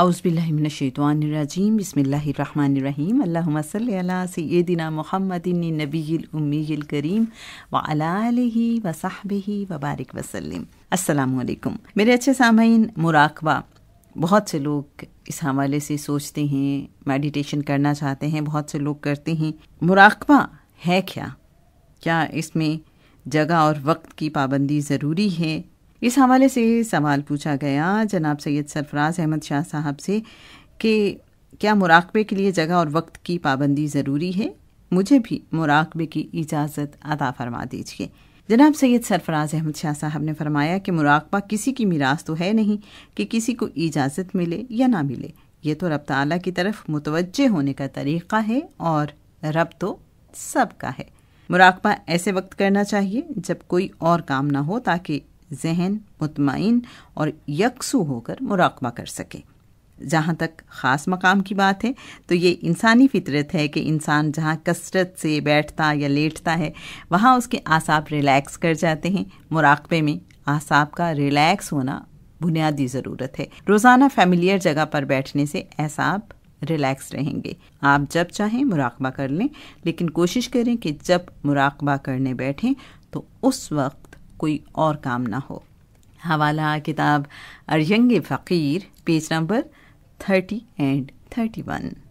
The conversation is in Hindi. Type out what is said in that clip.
आउज़बिल्लिमिनशैतवानरजीम बसमीम अल्ला सैदिना महमदिनबील करीम वही वसाहबी वबारक वसलम असलकुम मेरे अच्छे सामीन मुराकबा बहुत से लोग इस हवाले से सोचते हैं मेडिटेशन करना चाहते हैं बहुत से लोग करते हैं मुराकबा है क्या क्या इसमें जगह और वक्त की पाबंदी ज़रूरी है इस हवाले से सवाल पूछा गया जनाब सैयद सरफराज अहमद शाह साहब से कि क्या मुराकबे के लिए जगह और वक्त की पाबंदी ज़रूरी है मुझे भी मुराकबे की इजाज़त अदा फरमा दीजिए जनाब सैयद सरफराज अहमद शाह साहब ने फरमाया कि मुराकबा किसी की मीरास तो है नहीं कि किसी को इजाज़त मिले या ना मिले ये तो रब ताली की तरफ मुतवज होने का तरीक़ा है और रब तो सब का है मुराकबा ऐसे वक्त करना चाहिए जब कोई और काम ना हो ताकि जहन मुतमाइन और यकसू होकर मुराकबा कर सके जहाँ तक ख़ास मकाम की बात है तो ये इंसानी फितरत है कि इंसान जहाँ कसरत से बैठता या लेटता है वहाँ उसके आसाब रिलैक्स कर जाते हैं मुराकबे में आसाब का रिलैक्स होना बुनियादी ज़रूरत है रोज़ाना फैमिलियर जगह पर बैठने से ऐसाब रिलैक्स रहेंगे आप जब चाहें मुराकबा कर लें लेकिन कोशिश करें कि जब मुराकबा करने बैठें तो उस वक्त कोई और काम ना हो हवाला किताब अर्यंग फ़कीर page number thirty and thirty one